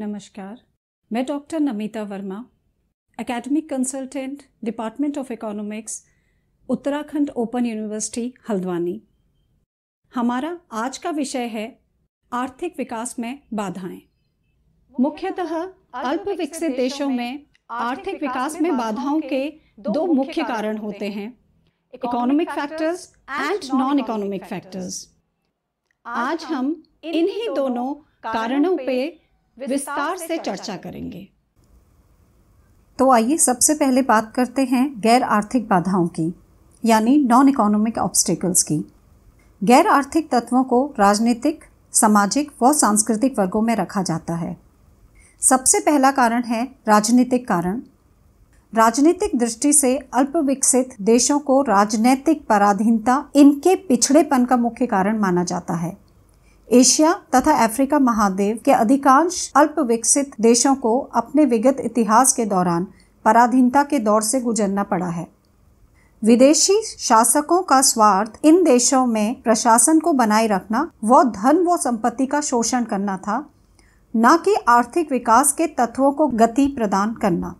नमस्कार मैं doctor Namita Verma academic consultant department of economics Uttarakhand open university Haldwani हमारा आज का विषय है आर्थिक विकास में बाधाएं मुख्यतः अल्प विकसित देशों में आर्थिक विकास में बाधाओं के दो मुख्य कारण होते हैं economic factors and non economic factors आज हम इन्हीं दोनों कारणों पे विस्तार से चर्चा करेंगे तो आइए सबसे पहले बात करते हैं गैर आर्थिक बाधाओं की यानी नॉन इकोनॉमिक ऑब्स्टिकल्स की गैर आर्थिक तत्वों को राजनीतिक सामाजिक व सांस्कृतिक वर्गों में रखा जाता है सबसे पहला कारण है राजनीतिक कारण राजनीतिक दृष्टि से अल्प विकसित देशों को राजनीतिक पराधीनता इनके पिछड़ेपन का मुख्य कारण माना जाता है एशिया तथा अफ्रीका महाद्वीप के अधिकांश अल्प विकसित देशों को अपने विगत इतिहास के दौरान पराधीनता के दौर से गुजरना पड़ा है विदेशी शासकों का स्वार्थ इन देशों में प्रशासन को बनाए रखना व धन व संपत्ति का शोषण करना था न कि आर्थिक विकास के तत्वों को गति प्रदान करना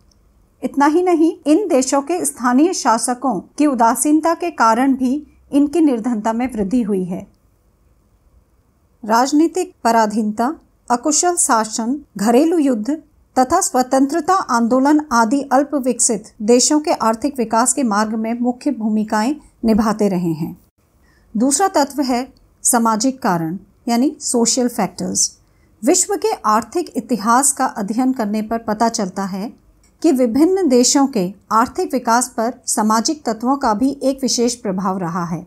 इतना ही नहीं इन देशों के स्थानीय शासकों की उदासीनता के कारण भी इनकी निर्धनता में वृद्धि हुई है राजनीतिक पराधीनता अकुशल शासन घरेलू युद्ध तथा स्वतंत्रता आंदोलन आदि अल्प विकसित देशों के आर्थिक विकास के मार्ग में मुख्य भूमिकाएं निभाते रहे हैं दूसरा तत्व है सामाजिक कारण यानी सोशल फैक्टर्स विश्व के आर्थिक इतिहास का अध्ययन करने पर पता चलता है कि विभिन्न देशों के आर्थिक विकास पर सामाजिक तत्वों का भी एक विशेष प्रभाव रहा है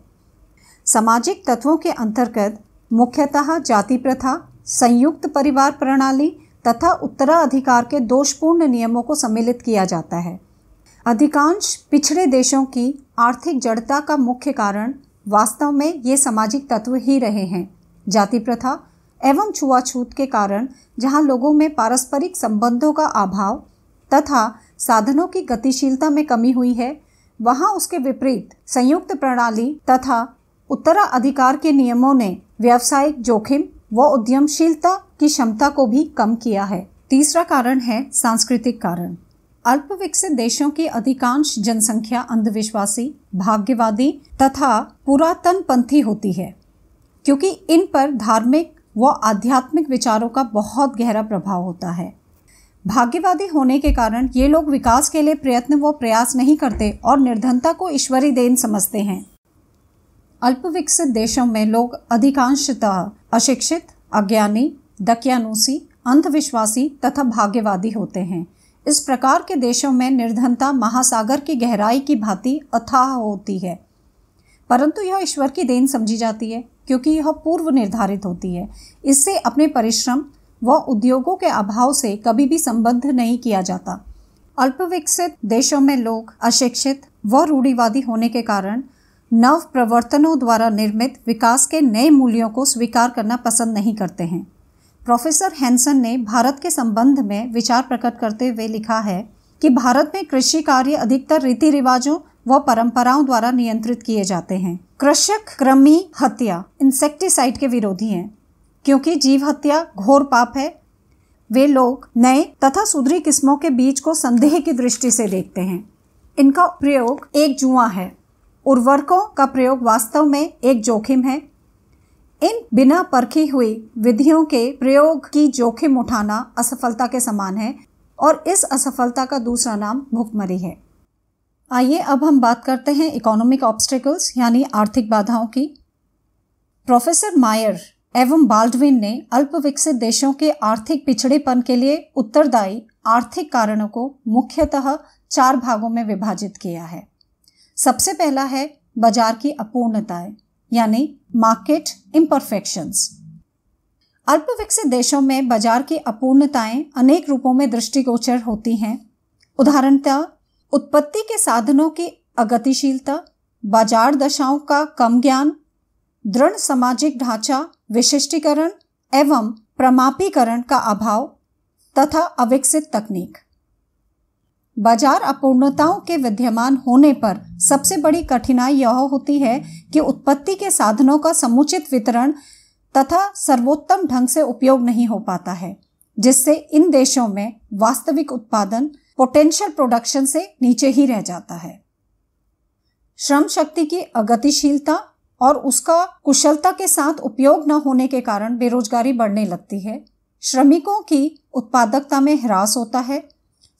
सामाजिक तत्वों के अंतर्गत मुख्यतः जाति प्रथा संयुक्त परिवार प्रणाली तथा उत्तराधिकार के दोषपूर्ण नियमों को सम्मिलित किया जाता है अधिकांश पिछड़े देशों की आर्थिक जड़ता का मुख्य कारण वास्तव में ये सामाजिक तत्व ही रहे हैं जाति प्रथा एवं छुआछूत के कारण जहाँ लोगों में पारस्परिक संबंधों का अभाव तथा साधनों की गतिशीलता में कमी हुई है वहाँ उसके विपरीत संयुक्त प्रणाली तथा उत्तराधिकार के नियमों ने व्यावसायिक जोखिम व उद्यमशीलता की क्षमता को भी कम किया है तीसरा कारण है सांस्कृतिक कारण अल्प विकसित देशों की अधिकांश जनसंख्या अंधविश्वासी भाग्यवादी तथा पुरातन पंथी होती है क्योंकि इन पर धार्मिक व आध्यात्मिक विचारों का बहुत गहरा प्रभाव होता है भाग्यवादी होने के कारण ये लोग विकास के लिए प्रयत्न व प्रयास नहीं करते और निर्धनता को ईश्वरी देन समझते हैं अल्पविकसित देशों में लोग अधिकांशतः अशिक्षित अज्ञानी दकियानुसी अंधविश्वासी तथा भाग्यवादी होते हैं इस प्रकार के देशों में निर्धनता महासागर की गहराई की भांति अथाह होती है परंतु यह ईश्वर की देन समझी जाती है क्योंकि यह पूर्व निर्धारित होती है इससे अपने परिश्रम व उद्योगों के अभाव से कभी भी संबद्ध नहीं किया जाता अल्पविकसित देशों में लोग अशिक्षित व रूढ़िवादी होने के कारण नव प्रवर्तनों द्वारा निर्मित विकास के नए मूल्यों को स्वीकार करना पसंद नहीं करते हैं प्रोफेसर हैंसन ने भारत के संबंध में विचार प्रकट करते हुए लिखा है कि भारत में कृषि कार्य अधिकतर रीति रिवाजों व परंपराओं द्वारा नियंत्रित किए जाते हैं कृषक क्रमी हत्या इंसेक्टिसाइड के विरोधी हैं क्योंकि जीव हत्या घोर पाप है वे लोग नए तथा सुधरी किस्मों के बीज को संदेह की दृष्टि से देखते हैं इनका प्रयोग एक जुआ है उर्वरकों का प्रयोग वास्तव में एक जोखिम है इन बिना परखी हुई विधियों के प्रयोग की जोखिम उठाना असफलता के समान है और इस असफलता का दूसरा नाम भुखमरी है आइए अब हम बात करते हैं इकोनॉमिक ऑब्स्टेकल्स यानी आर्थिक बाधाओं की प्रोफेसर मायर एवं बाल्डविन ने अल्प विकसित देशों के आर्थिक पिछड़ेपन के लिए उत्तरदायी आर्थिक कारणों को मुख्यतः चार भागों में विभाजित किया है सबसे पहला है बाजार की अपूर्णताएं यानी मार्केट अल्प अल्पविकसित देशों में बाजार की अपूर्णताएं अनेक रूपों में दृष्टिगोचर होती हैं उदाहरणतः उत्पत्ति के साधनों की अगतिशीलता बाजार दशाओं का कम ज्ञान दृढ़ सामाजिक ढांचा विशिष्टीकरण एवं प्रमापीकरण का अभाव तथा अविकसित तकनीक बाजार अपूर्णताओं के विद्यमान होने पर सबसे बड़ी कठिनाई यह होती है कि उत्पत्ति के साधनों का समुचित वितरण तथा सर्वोत्तम ढंग से उपयोग नहीं हो पाता है जिससे इन देशों में वास्तविक उत्पादन पोटेंशियल प्रोडक्शन से नीचे ही रह जाता है श्रम शक्ति की अगतिशीलता और उसका कुशलता के साथ उपयोग न होने के कारण बेरोजगारी बढ़ने लगती है श्रमिकों की उत्पादकता में ह्रास होता है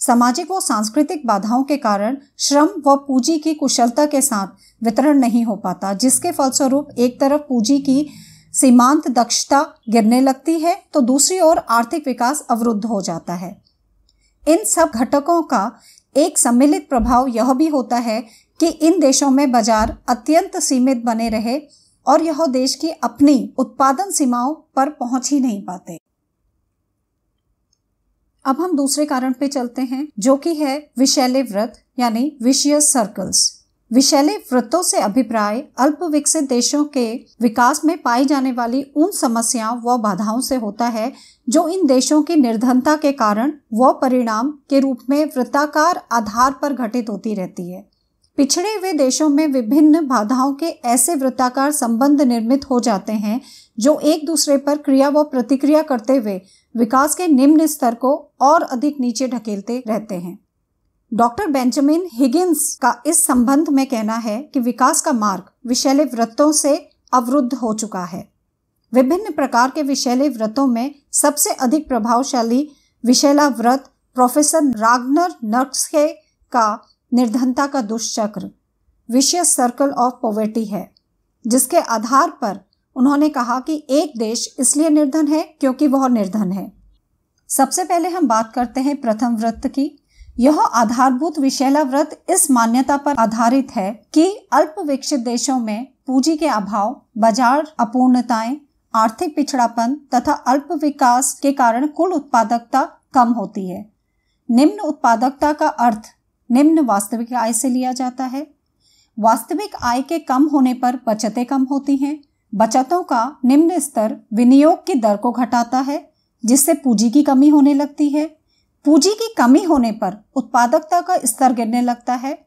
सामाजिक व सांस्कृतिक बाधाओं के कारण श्रम व पूंजी की कुशलता के साथ वितरण नहीं हो पाता जिसके फलस्वरूप एक तरफ पूंजी की सीमांत दक्षता गिरने लगती है तो दूसरी ओर आर्थिक विकास अवरुद्ध हो जाता है इन सब घटकों का एक सम्मिलित प्रभाव यह भी होता है कि इन देशों में बाजार अत्यंत सीमित बने रहे और यह देश की अपनी उत्पादन सीमाओं पर पहुंच ही नहीं पाते अब हम दूसरे कारण पे चलते हैं जो कि है विषैले व्रत यानी विशियस सर्कल्स विषैले व्रतों से अभिप्राय अल्प विकसित देशों के विकास में पाई जाने वाली उन समस्याओं व बाधाओं से होता है जो इन देशों की निर्धनता के कारण व परिणाम के रूप में वृत्ताकार आधार पर घटित होती रहती है पिछड़े हुए देशों में विभिन्न बाधाओं के ऐसे वृत्ताकार संबंध निर्मित हो जाते हैं जो एक दूसरे पर क्रिया व प्रतिक्रिया करते हुए विकास के निम्न स्तर को और अधिक नीचे ढकेलते रहते हैं डॉक्टर बेंजामिन हिगिन्स का इस संबंध में कहना है कि विकास का मार्ग विषैले व्रतों से अवरुद्ध हो चुका है विभिन्न प्रकार के विषैले व्रतों में सबसे अधिक प्रभावशाली विषैला व्रत प्रोफेसर रागनर के का निर्धनता का दुष्चक्र विशेष सर्कल ऑफ पोवर्टी है जिसके आधार पर उन्होंने कहा कि एक देश इसलिए निर्धन है क्योंकि वह निर्धन है सबसे पहले हम बात करते हैं प्रथम व्रत की यह आधारभूत विशेला व्रत इस मान्यता पर आधारित है कि अल्प विकसित देशों में पूंजी के अभाव बाजार अपूर्णताएं आर्थिक पिछड़ापन तथा अल्प विकास के कारण कुल उत्पादकता कम होती है निम्न उत्पादकता का अर्थ निम्न वास्तविक आय से लिया जाता है वास्तविक आय के कम होने पर बचतें कम होती हैं बचतों का निम्न स्तर विनियोग की दर को घटाता है जिससे पूंजी की कमी होने लगती है पूंजी की कमी होने पर उत्पादकता का स्तर गिरने लगता है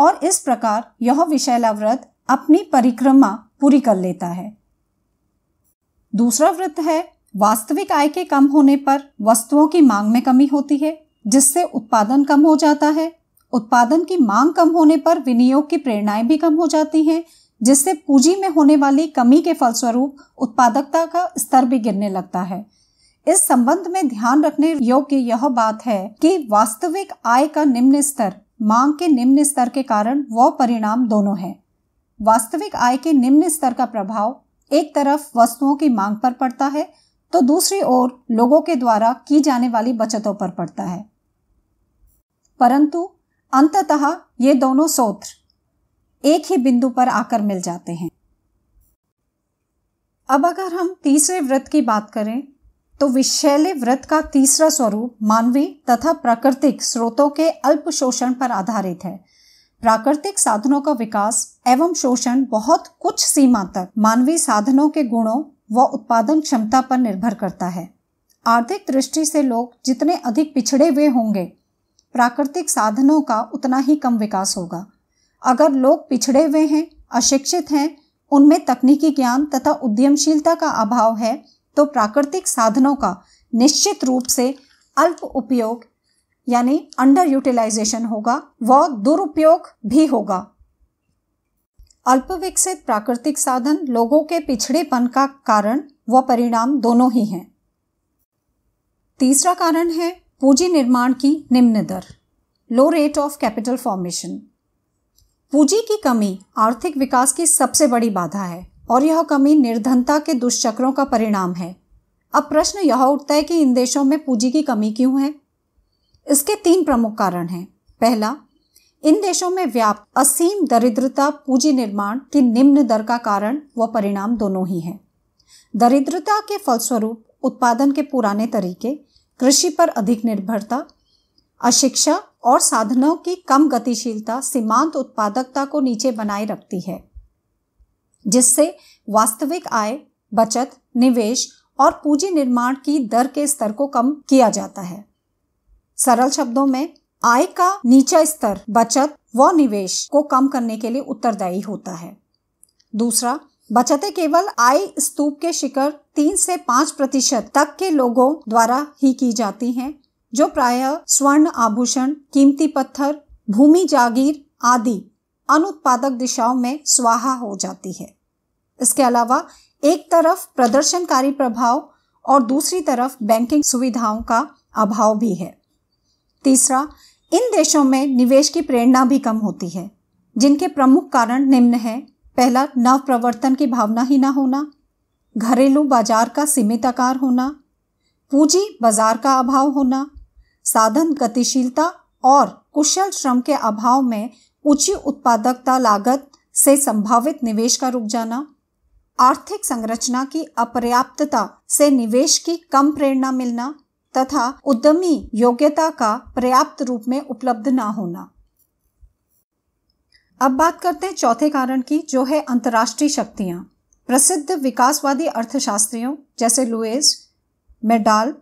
और इस प्रकार यह विशैला व्रत अपनी परिक्रमा पूरी कर लेता है दूसरा व्रत है वास्तविक आय के कम होने पर वस्तुओं की मांग में कमी होती है जिससे उत्पादन कम हो जाता है उत्पादन की मांग कम होने पर विनियोग की प्रेरणाएं भी कम हो जाती हैं जिससे पूंजी में होने वाली कमी के फलस्वरूप उत्पादकता का स्तर भी गिरने लगता है इस संबंध में ध्यान रखने योग्य यह बात है कि वास्तविक आय का निम्न स्तर मांग के निम्न स्तर के कारण व परिणाम दोनों है वास्तविक आय के निम्न स्तर का प्रभाव एक तरफ वस्तुओं की मांग पर पड़ता है तो दूसरी ओर लोगों के द्वारा की जाने वाली बचतों पर पड़ता है परंतु अंततः ये दोनों सूत्र एक ही बिंदु पर आकर मिल जाते हैं अब अगर हम तीसरे व्रत की बात करें तो विशैले व्रत का तीसरा स्वरूप मानवीय तथा प्राकृतिक स्रोतों के अल्प शोषण पर आधारित है प्राकृतिक साधनों का विकास एवं शोषण बहुत कुछ सीमा तक मानवीय साधनों के गुणों व उत्पादन क्षमता पर निर्भर करता है आर्थिक दृष्टि से लोग जितने अधिक पिछड़े हुए होंगे प्राकृतिक साधनों का उतना ही कम विकास होगा अगर लोग पिछड़े हुए हैं अशिक्षित हैं उनमें तकनीकी ज्ञान तथा उद्यमशीलता का अभाव है तो प्राकृतिक साधनों का निश्चित रूप से अल्प उपयोग यानी अंडर यूटिलाइजेशन होगा व दुरुपयोग भी होगा अल्प विकसित प्राकृतिक साधन लोगों के पिछड़ेपन का कारण व परिणाम दोनों ही हैं तीसरा कारण है पूंजी निर्माण की निम्न दर low rate of capital formation पूंजी की कमी आर्थिक विकास की सबसे बड़ी बाधा है और यह कमी निर्धनता के दुष्चक्रों का परिणाम है अब प्रश्न यह उठता है कि इन देशों में पूंजी की कमी क्यों है इसके तीन प्रमुख कारण हैं पहला इन देशों में व्याप्त असीम दरिद्रता पूंजी निर्माण की निम्न दर का कारण व परिणाम दोनों ही है दरिद्रता के फलस्वरूप उत्पादन के पुराने तरीके कृषि पर अधिक निर्भरता अशिक्षा और साधनों की कम गतिशीलता सीमांत उत्पादकता को नीचे बनाए रखती है जिससे वास्तविक आय बचत निवेश और पूंजी निर्माण की दर के स्तर को कम किया जाता है सरल शब्दों में आय का नीचा स्तर बचत व निवेश को कम करने के लिए उत्तरदायी होता है दूसरा बचते केवल आय स्तूप के शिखर तीन से पांच प्रतिशत तक के लोगों द्वारा ही की जाती हैं, जो प्रायः स्वर्ण आभूषण कीमती पत्थर भूमि जागीर आदि अनुत्पादक दिशाओं में स्वाहा हो जाती है इसके अलावा एक तरफ प्रदर्शनकारी प्रभाव और दूसरी तरफ बैंकिंग सुविधाओं का अभाव भी है तीसरा इन देशों में निवेश की प्रेरणा भी कम होती है जिनके प्रमुख कारण निम्न हैं पहला नव प्रवर्तन की भावना ही ना होना घरेलू बाजार का सीमित आकार होना पूंजी बाजार का अभाव होना साधन गतिशीलता और कुशल श्रम के अभाव में ऊंची उत्पादकता लागत से संभावित निवेश का रुक जाना आर्थिक संरचना की अपर्याप्तता से निवेश की कम प्रेरणा मिलना तथा उद्यमी योग्यता का पर्याप्त रूप में उपलब्ध ना होना अब बात करते हैं चौथे कारण की जो है अंतर्राष्ट्रीय शक्तियाँ प्रसिद्ध विकासवादी अर्थशास्त्रियों जैसे लुएस मेडाल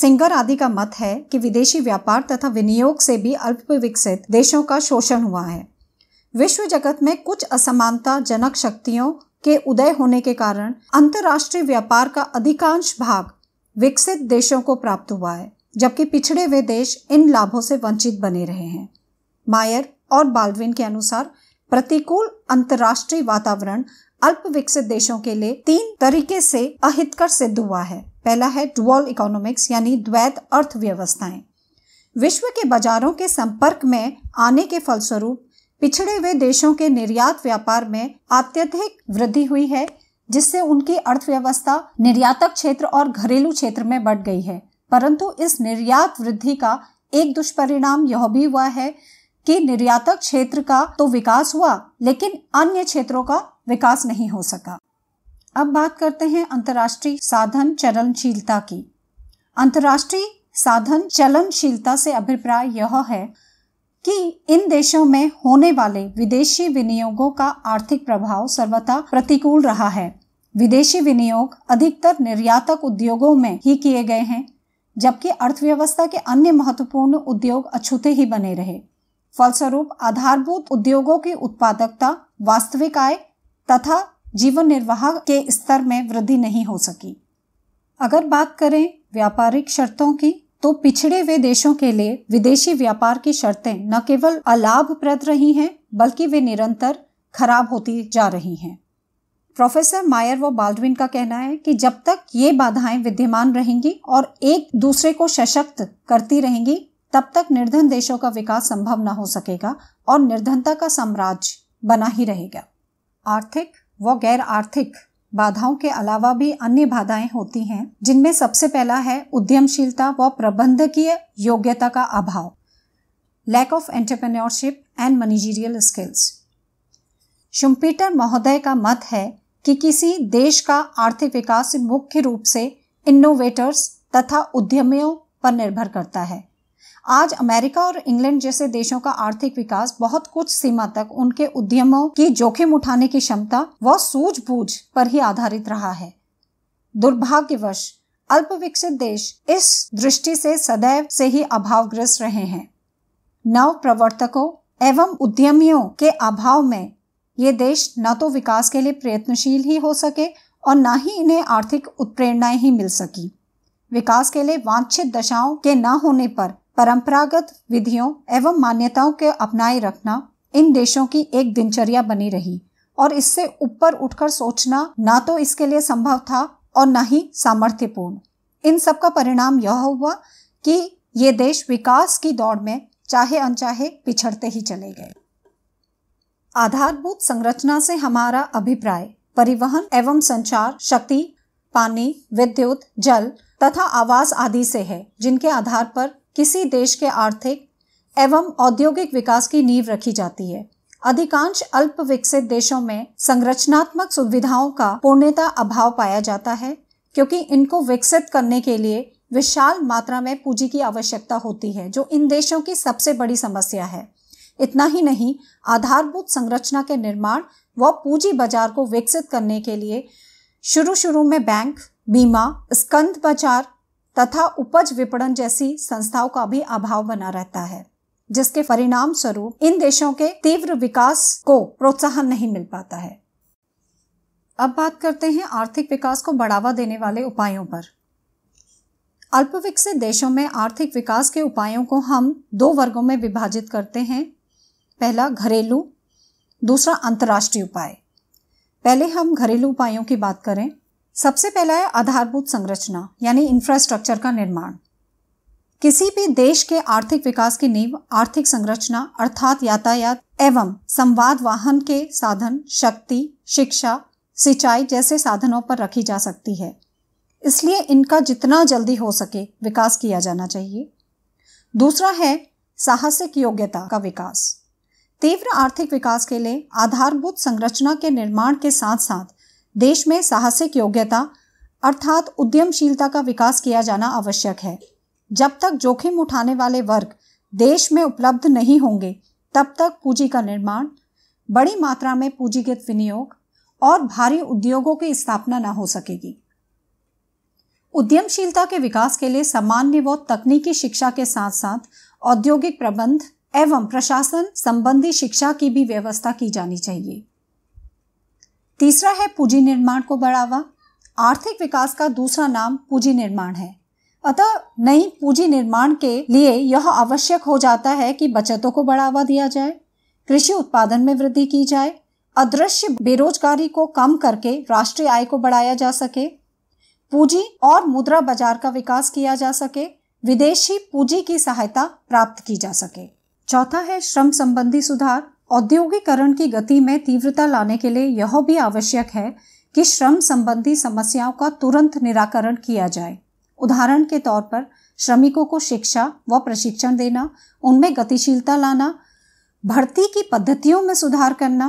सिंगर आदि का मत है कि विदेशी व्यापार तथा विनियोग से भी अल्प विकसित देशों का शोषण हुआ है विश्व जगत में कुछ असमानता जनक शक्तियों के उदय होने के कारण अंतर्राष्ट्रीय व्यापार का अधिकांश भाग विकसित देशों को प्राप्त हुआ है जबकि पिछड़े हुए देश इन लाभों से वंचित बने रहे हैं मायर और बाल्विन के अनुसार प्रतिकूल अंतर्राष्ट्रीय वातावरण अल्प विकसित देशों के लिए तीन तरीके से अहितकर सिद्ध हुआ है पहला है डुअल इकोनॉमिक्स यानी द्वैत अर्थव्यवस्थाएं विश्व के बाजारों के संपर्क में आने के फलस्वरूप पिछड़े हुए देशों के निर्यात व्यापार में अत्यधिक वृद्धि हुई है जिससे उनकी अर्थव्यवस्था निर्यातक क्षेत्र और घरेलू क्षेत्र में बढ़ गई है परंतु इस निर्यात वृद्धि का एक दुष्परिणाम यह भी हुआ है कि निर्यातक क्षेत्र का तो विकास हुआ लेकिन अन्य क्षेत्रों का विकास नहीं हो सका अब बात करते हैं अंतर्राष्ट्रीय साधन चलनशीलता की अंतर्राष्ट्रीय साधन चलनशीलता से अभिप्राय यह है कि इन देशों में होने वाले विदेशी विनियोगों का आर्थिक प्रभाव सर्वथा प्रतिकूल रहा है विदेशी विनियोग अधिकतर निर्यातक उद्योगों में ही किए गए हैं जबकि अर्थव्यवस्था के अन्य महत्वपूर्ण उद्योग अछूते ही बने रहे फलस्वरूप आधारभूत उद्योगों की उत्पादकता वास्तविक आय तथा जीवन निर्वाह के स्तर में वृद्धि नहीं हो सकी अगर बात करें व्यापारिक शर्तों की तो पिछड़े हुए देशों के लिए विदेशी व्यापार की शर्तें न केवल अलाभप्रद रही हैं बल्कि वे निरंतर खराब होती जा रही हैं प्रोफेसर मायर व बाल्डविन का कहना है कि जब तक ये बाधाएं विद्यमान रहेंगी और एक दूसरे को सशक्त करती रहेंगी तब तक निर्धन देशों का विकास संभव न हो सकेगा और निर्धनता का साम्राज्य बना ही रहेगा आर्थिक व गैर आर्थिक बाधाओं के अलावा भी अन्य बाधाएं होती हैं जिनमें सबसे पहला है उद्यमशीलता व प्रबंधकीय योग्यता का अभाव lack of entrepreneurship and managerial skills Schumpeter महोदय का मत है कि किसी देश का आर्थिक विकास मुख्य रूप से इनोवेटर्स तथा उद्यमियों पर निर्भर करता है आज अमेरिका और इंग्लैंड जैसे देशों का आर्थिक विकास बहुत कुछ सीमा तक उनके उद्यमों की जोखिम उठाने की क्षमता व सूझबूझ पर ही आधारित रहा है दुर्भाग्यवश अल्प विकसित देश इस दृष्टि से सदैव से ही अभावग्रस्त रहे हैं नव प्रवर्तकों एवं उद्यमियों के अभाव में ये देश न तो विकास के लिए प्रयत्नशील ही हो सके और न ही इन्हें आर्थिक उत्प्रेरणाएं ही मिल सकी विकास के लिए वांछित दशाओं के न होने पर परंपरागत विधियों एवं मान्यताओं के अपनाए रखना इन देशों की एक दिनचर्या बनी रही और इससे ऊपर उठकर सोचना ना तो इसके लिए संभव था और न ही सामर्थ्यपूर्ण इन सब का परिणाम यह हुआ कि ये देश विकास की दौड़ में चाहे अनचाहे पिछड़ते ही चले गए आधारभूत संरचना से हमारा अभिप्राय परिवहन एवं संचार शक्ति पानी विद्युत जल तथा आवास आदि से है जिनके आधार पर किसी देश के आर्थिक एवं औद्योगिक विकास की नींव रखी जाती है अधिकांश अल्प विकसित देशों में संरचनात्मक सुविधाओं का पूर्णता अभाव पाया जाता है क्योंकि इनको विकसित करने के लिए विशाल मात्रा में पूंजी की आवश्यकता होती है जो इन देशों की सबसे बड़ी समस्या है इतना ही नहीं आधारभूत संरचना के निर्माण व पूंजी बाजार को विकसित करने के लिए शुरू शुरू में बैंक बीमा स्कंद बाजार तथा उपज विपणन जैसी संस्थाओं का भी अभाव बना रहता है जिसके परिणाम स्वरूप इन देशों के तीव्र विकास को प्रोत्साहन नहीं मिल पाता है अब बात करते हैं आर्थिक विकास को बढ़ावा देने वाले उपायों पर अल्पविकसित देशों में आर्थिक विकास के उपायों को हम दो वर्गों में विभाजित करते हैं पहला घरेलू दूसरा अंतर्राष्ट्रीय उपाय पहले हम घरेलू उपायों की बात करें सबसे पहला है आधारभूत संरचना यानी इंफ्रास्ट्रक्चर का निर्माण किसी भी देश के आर्थिक विकास की नींव आर्थिक संरचना अर्थात यातायात एवं संवाद वाहन के साधन शक्ति शिक्षा सिंचाई जैसे साधनों पर रखी जा सकती है इसलिए इनका जितना जल्दी हो सके विकास किया जाना चाहिए दूसरा है साहसिक योग्यता का विकास तीव्र आर्थिक विकास के लिए आधारभूत संरचना के निर्माण के साथ साथ देश में साहसिक योग्यता अर्थात उद्यमशीलता का विकास किया जाना आवश्यक है जब तक जोखिम उठाने वाले वर्ग देश में उपलब्ध नहीं होंगे तब तक पूंजी का निर्माण बड़ी मात्रा में पूंजीगत विनियोग और भारी उद्योगों की स्थापना न हो सकेगी उद्यमशीलता के विकास के लिए सामान्य व तकनीकी शिक्षा के साथ साथ औद्योगिक प्रबंध एवं प्रशासन संबंधी शिक्षा की भी व्यवस्था की जानी चाहिए तीसरा है पूंजी निर्माण को बढ़ावा आर्थिक विकास का दूसरा नाम पूंजी निर्माण है अतः नई पूंजी निर्माण के लिए यह आवश्यक हो जाता है कि बचतों को बढ़ावा दिया जाए कृषि उत्पादन में वृद्धि की जाए अदृश्य बेरोजगारी को कम करके राष्ट्रीय आय को बढ़ाया जा सके पूंजी और मुद्रा बाजार का विकास किया जा सके विदेशी पूंजी की सहायता प्राप्त की जा सके चौथा है श्रम संबंधी सुधार औद्योगिकरण की गति में तीव्रता लाने के लिए यह भी आवश्यक है कि श्रम संबंधी समस्याओं का तुरंत निराकरण किया जाए उदाहरण के तौर पर श्रमिकों को शिक्षा व प्रशिक्षण देना उनमें गतिशीलता लाना भर्ती की पद्धतियों में सुधार करना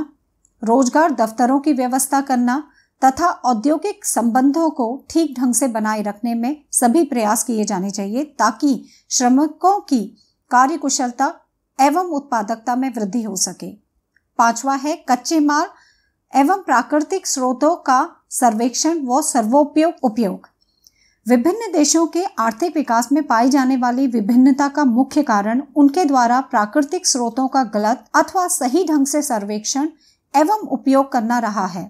रोजगार दफ्तरों की व्यवस्था करना तथा औद्योगिक संबंधों को ठीक ढंग से बनाए रखने में सभी प्रयास किए जाने चाहिए ताकि श्रमिकों की कार्यकुशलता एवं उत्पादकता में वृद्धि हो सके पांचवा है कच्चे माल एवं प्राकृतिक स्रोतों का सर्वेक्षण व सर्वोपयोग उपयोग विभिन्न देशों के आर्थिक विकास में पाई जाने वाली विभिन्नता का मुख्य कारण उनके द्वारा प्राकृतिक स्रोतों का गलत अथवा सही ढंग से सर्वेक्षण एवं उपयोग करना रहा है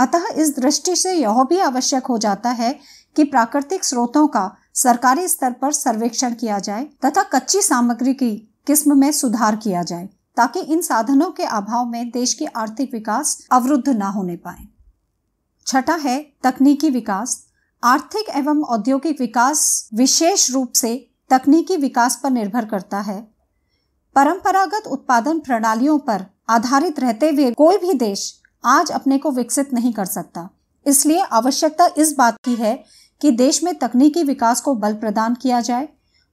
अतः इस दृष्टि से यह भी आवश्यक हो जाता है कि प्राकृतिक स्रोतों का सरकारी स्तर पर सर्वेक्षण किया जाए तथा कच्ची सामग्री की किस्म में सुधार किया जाए ताकि इन साधनों के अभाव में देश की आर्थिक विकास अवरुद्ध न होने पाए छठा है तकनीकी विकास आर्थिक एवं औद्योगिक विकास विशेष रूप से तकनीकी विकास पर निर्भर करता है परंपरागत उत्पादन प्रणालियों पर आधारित रहते हुए कोई भी देश आज अपने को विकसित नहीं कर सकता इसलिए आवश्यकता इस बात की है कि देश में तकनीकी विकास को बल प्रदान किया जाए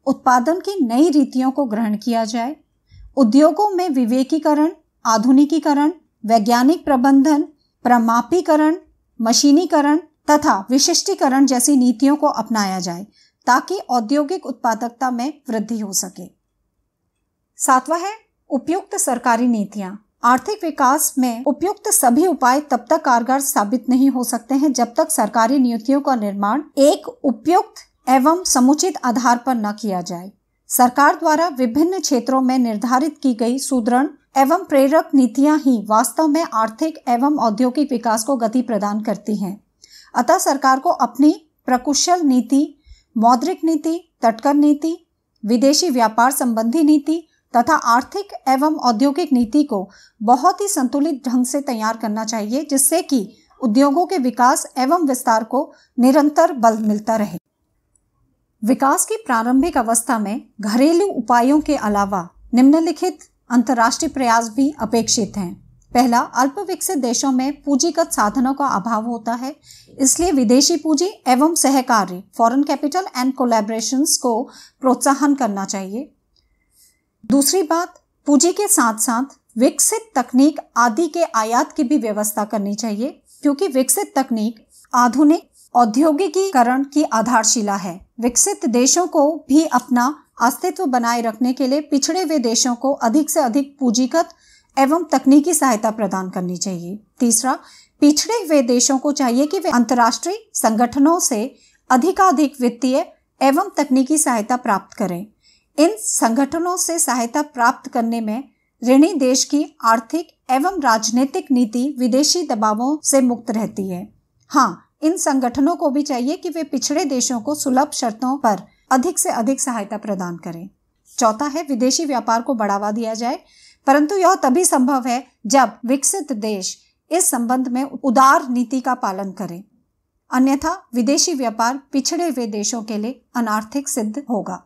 उत्पादन की नई रीतियों को ग्रहण किया जाए उद्योगों में विवेकीकरण आधुनिकीकरण वैज्ञानिक प्रबंधन प्रमापीकरण मशीनीकरण तथा विशिष्टीकरण जैसी नीतियों को अपनाया जाए ताकि औद्योगिक उत्पादकता में वृद्धि हो सके सातवा है उपयुक्त सरकारी नीतियां आर्थिक विकास में उपयुक्त सभी उपाय तब तक कारगर साबित नहीं हो सकते हैं जब तक सरकारी नीतियों का निर्माण एक उपयुक्त एवं समुचित आधार पर न किया जाए सरकार द्वारा विभिन्न क्षेत्रों में निर्धारित की गई सुदृढ़ एवं प्रेरक नीतियां ही वास्तव में आर्थिक एवं औद्योगिक विकास को गति प्रदान करती हैं अतः सरकार को अपनी प्रकुशल नीति मौद्रिक नीति तटकर नीति विदेशी व्यापार संबंधी नीति तथा आर्थिक एवं औद्योगिक नीति को बहुत ही संतुलित ढंग से तैयार करना चाहिए जिससे कि उद्योगों के विकास एवं विस्तार को निरंतर बल मिलता रहे विकास की प्रारंभिक अवस्था में घरेलू उपायों के अलावा निम्नलिखित अंतर्राष्ट्रीय प्रयास भी अपेक्षित हैं पहला अल्प विकसित देशों में पूंजीगत साधनों का अभाव होता है इसलिए विदेशी पूंजी एवं सहकार्य फॉरेन कैपिटल एंड कोलेब्रेशन को प्रोत्साहन करना चाहिए दूसरी बात पूंजी के साथ साथ विकसित तकनीक आदि के आयात की भी व्यवस्था करनी चाहिए क्योंकि विकसित तकनीक आधुनिक औद्योगिकीकरण की आधारशिला है विकसित देशों को भी अपना अस्तित्व बनाए रखने के लिए पिछड़े हुए देशों को अधिक से अधिक पूंजीगत एवं तकनीकी सहायता प्रदान करनी चाहिए तीसरा पिछड़े हुए देशों को चाहिए कि वे अंतर्राष्ट्रीय संगठनों से अधिकाधिक वित्तीय एवं तकनीकी सहायता प्राप्त करें इन संगठनों से सहायता प्राप्त करने में ऋणी देश की आर्थिक एवं राजनीतिक नीति विदेशी दबावों से मुक्त रहती है हाँ इन संगठनों को भी चाहिए कि वे पिछड़े देशों को सुलभ शर्तों पर अधिक से अधिक सहायता प्रदान करें चौथा है विदेशी व्यापार को बढ़ावा दिया जाए परंतु यह तभी संभव है जब विकसित देश इस संबंध में उदार नीति का पालन करें अन्यथा विदेशी व्यापार पिछड़े हुए देशों के लिए अनार्थिक सिद्ध होगा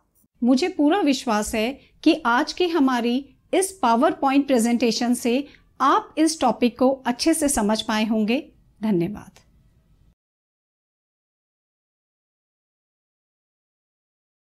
मुझे पूरा विश्वास है कि आज की हमारी इस पावर पॉइंट प्रेजेंटेशन से आप इस टॉपिक को अच्छे से समझ पाए होंगे धन्यवाद